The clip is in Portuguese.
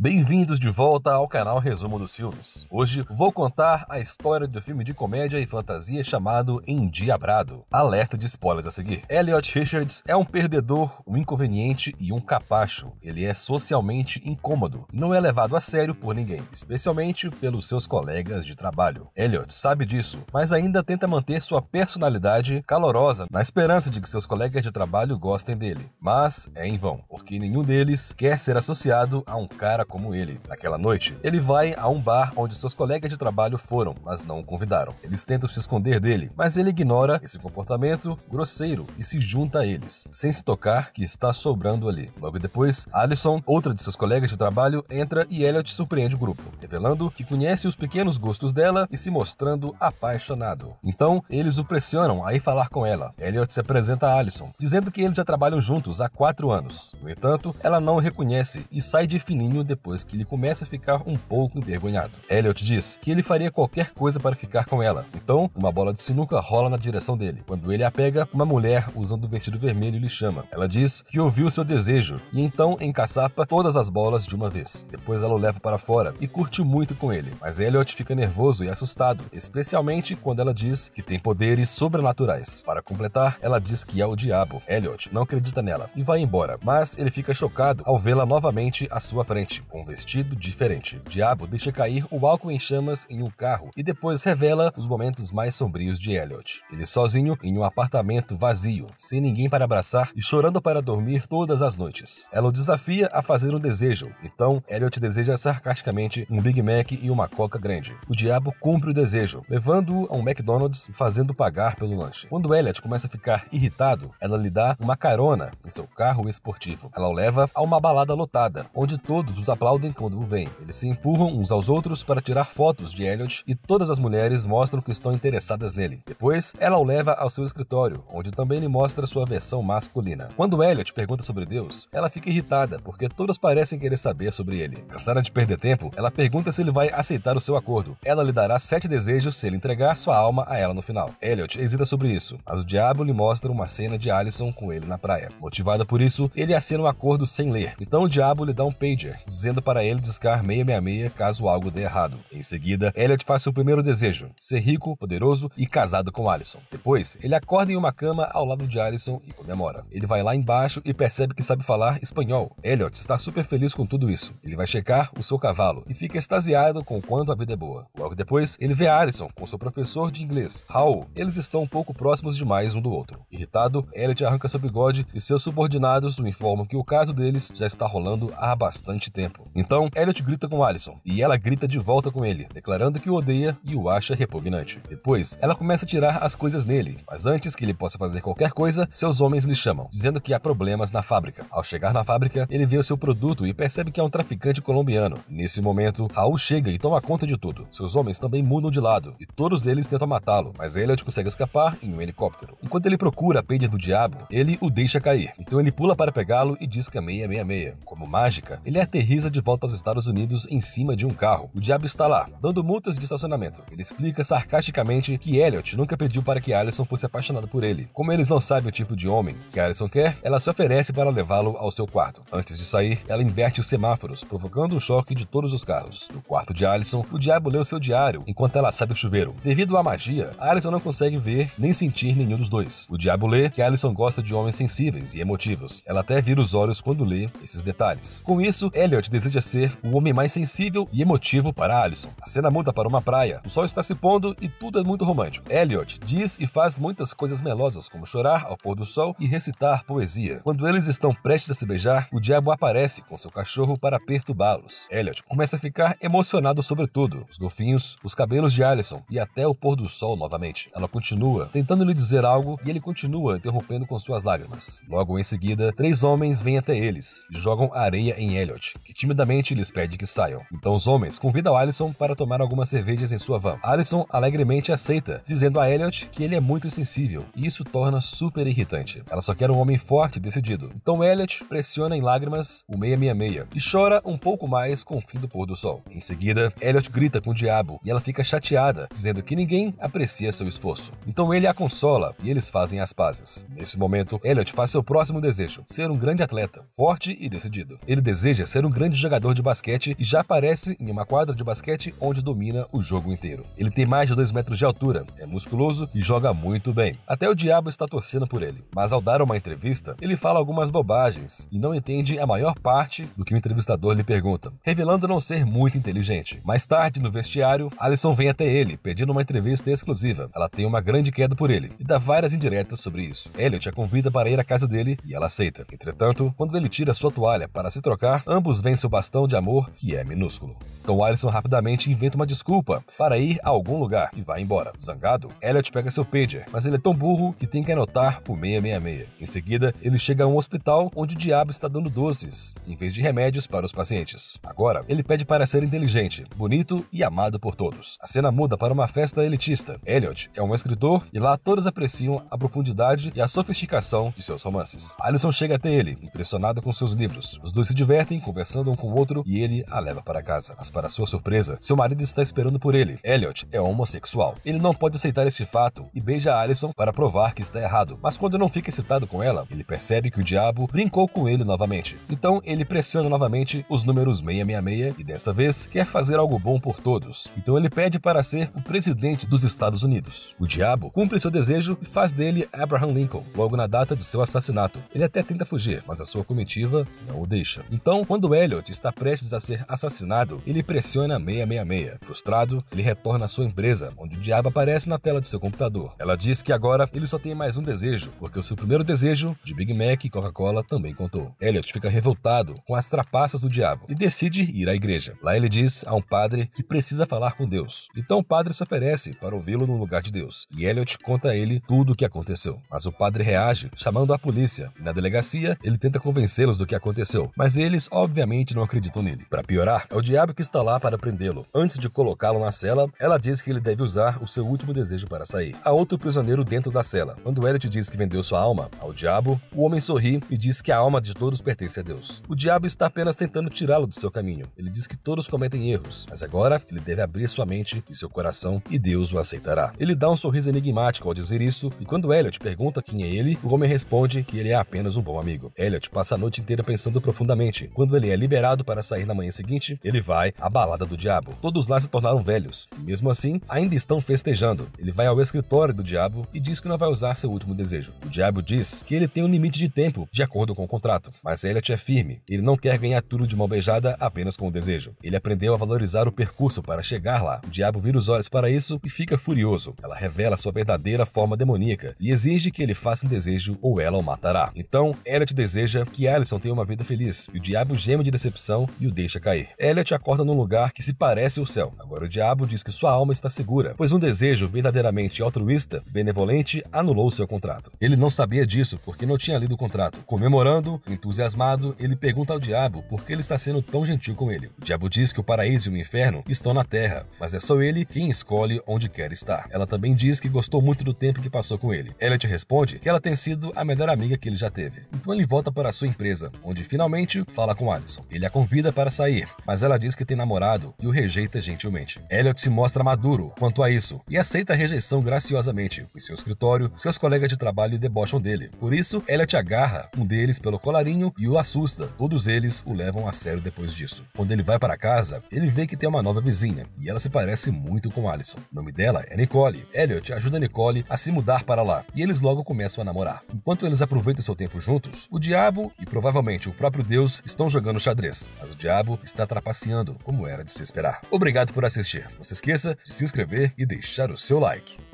Bem-vindos de volta ao canal Resumo dos Filmes. Hoje vou contar a história do filme de comédia e fantasia chamado Endiabrado. Alerta de spoilers a seguir. Elliot Richards é um perdedor, um inconveniente e um capacho. Ele é socialmente incômodo e não é levado a sério por ninguém, especialmente pelos seus colegas de trabalho. Elliot sabe disso, mas ainda tenta manter sua personalidade calorosa na esperança de que seus colegas de trabalho gostem dele. Mas é em vão, porque nenhum deles quer ser associado a um cara como ele. Naquela noite, ele vai a um bar onde seus colegas de trabalho foram, mas não o convidaram. Eles tentam se esconder dele, mas ele ignora esse comportamento grosseiro e se junta a eles, sem se tocar que está sobrando ali. Logo depois, Alison, outra de seus colegas de trabalho, entra e Elliot surpreende o grupo, revelando que conhece os pequenos gostos dela e se mostrando apaixonado. Então, eles o pressionam a ir falar com ela. Elliot se apresenta a Alison, dizendo que eles já trabalham juntos há quatro anos. No entanto, ela não o reconhece e sai de fininho depois depois que ele começa a ficar um pouco envergonhado. Elliot diz que ele faria qualquer coisa para ficar com ela, então uma bola de sinuca rola na direção dele. Quando ele a pega, uma mulher usando um vestido vermelho lhe chama. Ela diz que ouviu seu desejo e então encaçapa todas as bolas de uma vez. Depois ela o leva para fora e curte muito com ele, mas Elliot fica nervoso e assustado, especialmente quando ela diz que tem poderes sobrenaturais. Para completar, ela diz que é o diabo. Elliot não acredita nela e vai embora, mas ele fica chocado ao vê-la novamente à sua frente com um vestido diferente. O diabo deixa cair o álcool em chamas em um carro e depois revela os momentos mais sombrios de Elliot. Ele sozinho em um apartamento vazio, sem ninguém para abraçar e chorando para dormir todas as noites. Ela o desafia a fazer um desejo, então Elliot deseja sarcasticamente um Big Mac e uma coca grande. O diabo cumpre o desejo, levando-o a um McDonald's e fazendo pagar pelo lanche. Quando Elliot começa a ficar irritado, ela lhe dá uma carona em seu carro esportivo. Ela o leva a uma balada lotada, onde todos os aplaudem quando o veem. Eles se empurram uns aos outros para tirar fotos de Elliot e todas as mulheres mostram que estão interessadas nele. Depois, ela o leva ao seu escritório, onde também lhe mostra sua versão masculina. Quando Elliot pergunta sobre Deus, ela fica irritada porque todas parecem querer saber sobre ele. Cansada de perder tempo, ela pergunta se ele vai aceitar o seu acordo. Ela lhe dará sete desejos se ele entregar sua alma a ela no final. Elliot hesita sobre isso, mas o diabo lhe mostra uma cena de Allison com ele na praia. Motivada por isso, ele assina um acordo sem ler. Então o diabo lhe dá um pager, dizendo dizendo para ele discar 666 caso algo dê errado. Em seguida, Elliot faz seu primeiro desejo: ser rico, poderoso e casado com Alison. Depois, ele acorda em uma cama ao lado de Alison e comemora. Ele vai lá embaixo e percebe que sabe falar espanhol. Elliot está super feliz com tudo isso. Ele vai checar o seu cavalo e fica extasiado com o quanto a vida é boa. Logo depois, ele vê Alison com seu professor de inglês, Raul. Eles estão um pouco próximos demais um do outro. Irritado, Elliot arranca seu bigode e seus subordinados o informam que o caso deles já está rolando há bastante tempo tempo. Então, Elliot grita com Allison e ela grita de volta com ele, declarando que o odeia e o acha repugnante. Depois, ela começa a tirar as coisas nele, mas antes que ele possa fazer qualquer coisa, seus homens lhe chamam, dizendo que há problemas na fábrica. Ao chegar na fábrica, ele vê o seu produto e percebe que é um traficante colombiano. Nesse momento, Raul chega e toma conta de tudo. Seus homens também mudam de lado e todos eles tentam matá-lo, mas Elliot consegue escapar em um helicóptero. Enquanto ele procura a pedra do diabo, ele o deixa cair. Então ele pula para pegá-lo e diz que é 666. Como mágica, ele aterriza de volta aos Estados Unidos em cima de um carro. O diabo está lá, dando multas de estacionamento. Ele explica sarcasticamente que Elliot nunca pediu para que Alison fosse apaixonada por ele. Como eles não sabem o tipo de homem que Alison quer, ela se oferece para levá-lo ao seu quarto. Antes de sair, ela inverte os semáforos, provocando um choque de todos os carros. No quarto de Alison, o diabo lê o seu diário enquanto ela sai do chuveiro. Devido à magia, Alison não consegue ver nem sentir nenhum dos dois. O diabo lê que Alison gosta de homens sensíveis e emotivos. Ela até vira os olhos quando lê esses detalhes. Com isso, Elliot deseja ser o homem mais sensível e emotivo para Alison. A cena muda para uma praia. O sol está se pondo e tudo é muito romântico. Elliot diz e faz muitas coisas melosas, como chorar ao pôr do sol e recitar poesia. Quando eles estão prestes a se beijar, o diabo aparece com seu cachorro para perturbá-los. Elliot começa a ficar emocionado sobre tudo: os golfinhos, os cabelos de Alison e até o pôr do sol novamente. Ela continua tentando lhe dizer algo e ele continua interrompendo com suas lágrimas. Logo em seguida, três homens vêm até eles e jogam areia em Elliot, que Timidamente lhes pede que saiam. Então os homens convidam Alison para tomar algumas cervejas em sua van. Alison alegremente aceita, dizendo a Elliot que ele é muito sensível e isso torna super irritante. Ela só quer um homem forte e decidido. Então Elliot pressiona em lágrimas o 666 e chora um pouco mais com o fim do pôr do sol. Em seguida, Elliot grita com o diabo e ela fica chateada, dizendo que ninguém aprecia seu esforço. Então ele a consola e eles fazem as pazes. Nesse momento, Elliot faz seu próximo desejo: ser um grande atleta, forte e decidido. Ele deseja ser um grande grande jogador de basquete e já aparece em uma quadra de basquete onde domina o jogo inteiro. Ele tem mais de 2 metros de altura, é musculoso e joga muito bem. Até o diabo está torcendo por ele. Mas ao dar uma entrevista, ele fala algumas bobagens e não entende a maior parte do que o entrevistador lhe pergunta, revelando não ser muito inteligente. Mais tarde, no vestiário, Alisson vem até ele, pedindo uma entrevista exclusiva. Ela tem uma grande queda por ele e dá várias indiretas sobre isso. Elliot a convida para ir à casa dele e ela aceita. Entretanto, quando ele tira sua toalha para se trocar, ambos vêm seu bastão de amor, que é minúsculo. Tom Alisson rapidamente inventa uma desculpa para ir a algum lugar e vai embora. Zangado, Elliot pega seu pager, mas ele é tão burro que tem que anotar o 666. Em seguida, ele chega a um hospital onde o diabo está dando doces, em vez de remédios para os pacientes. Agora, ele pede para ser inteligente, bonito e amado por todos. A cena muda para uma festa elitista. Elliot é um escritor e lá todos apreciam a profundidade e a sofisticação de seus romances. Alison chega até ele, impressionada com seus livros. Os dois se divertem conversando concordam com o outro e ele a leva para casa. Mas para sua surpresa, seu marido está esperando por ele. Elliot é homossexual. Ele não pode aceitar esse fato e beija Alison para provar que está errado. Mas quando não fica excitado com ela, ele percebe que o diabo brincou com ele novamente. Então ele pressiona novamente os números 666 e desta vez quer fazer algo bom por todos. Então ele pede para ser o presidente dos Estados Unidos. O diabo cumpre seu desejo e faz dele Abraham Lincoln logo na data de seu assassinato. Ele até tenta fugir, mas a sua comitiva não o deixa. Então, quando Elliot Elliot está prestes a ser assassinado, ele pressiona 666. Frustrado, ele retorna à sua empresa, onde o diabo aparece na tela de seu computador. Ela diz que agora ele só tem mais um desejo, porque o seu primeiro desejo, de Big Mac e Coca-Cola, também contou. Elliot fica revoltado com as trapaças do diabo e decide ir à igreja. Lá ele diz a um padre que precisa falar com Deus. Então o padre se oferece para ouvi-lo no lugar de Deus, e Elliot conta a ele tudo o que aconteceu. Mas o padre reage chamando a polícia. Na delegacia, ele tenta convencê-los do que aconteceu, mas eles obviamente realmente não acreditou nele. Para piorar, é o diabo que está lá para prendê-lo. Antes de colocá-lo na cela, ela diz que ele deve usar o seu último desejo para sair. Há outro prisioneiro dentro da cela. Quando Elliot diz que vendeu sua alma ao diabo, o homem sorri e diz que a alma de todos pertence a Deus. O diabo está apenas tentando tirá-lo do seu caminho. Ele diz que todos cometem erros, mas agora ele deve abrir sua mente e seu coração e Deus o aceitará. Ele dá um sorriso enigmático ao dizer isso, e quando Elliot pergunta quem é ele, o homem responde que ele é apenas um bom amigo. Elliot passa a noite inteira pensando profundamente. Quando ele é liberado, liberado para sair na manhã seguinte, ele vai à balada do diabo. Todos lá se tornaram velhos, e mesmo assim, ainda estão festejando. Ele vai ao escritório do diabo e diz que não vai usar seu último desejo. O diabo diz que ele tem um limite de tempo, de acordo com o contrato, mas Elliot é firme. Ele não quer ganhar tudo de mão beijada apenas com o desejo. Ele aprendeu a valorizar o percurso para chegar lá. O diabo vira os olhos para isso e fica furioso. Ela revela sua verdadeira forma demoníaca e exige que ele faça um desejo ou ela o matará. Então, Elliot deseja que Alison tenha uma vida feliz e o diabo geme de decepção decepção e o deixa cair. Elliot acorda num lugar que se parece o céu. Agora o diabo diz que sua alma está segura, pois um desejo verdadeiramente altruísta, benevolente, anulou seu contrato. Ele não sabia disso porque não tinha lido o contrato. Comemorando, entusiasmado, ele pergunta ao diabo por que ele está sendo tão gentil com ele. O diabo diz que o paraíso e o inferno estão na terra, mas é só ele quem escolhe onde quer estar. Ela também diz que gostou muito do tempo que passou com ele. Elliot responde que ela tem sido a melhor amiga que ele já teve. Então ele volta para sua empresa, onde finalmente fala com Alison. Ele a convida para sair, mas ela diz que tem namorado e o rejeita gentilmente. Elliot se mostra maduro quanto a isso e aceita a rejeição graciosamente. Em seu escritório, seus colegas de trabalho debocham dele. Por isso, Elliot agarra um deles pelo colarinho e o assusta. Todos eles o levam a sério depois disso. Quando ele vai para casa, ele vê que tem uma nova vizinha e ela se parece muito com Alison. O nome dela é Nicole. Elliot ajuda Nicole a se mudar para lá e eles logo começam a namorar. Enquanto eles aproveitam seu tempo juntos, o diabo e provavelmente o próprio Deus estão jogando xadrez xadrez, mas o diabo está trapaceando, como era de se esperar. Obrigado por assistir. Não se esqueça de se inscrever e deixar o seu like.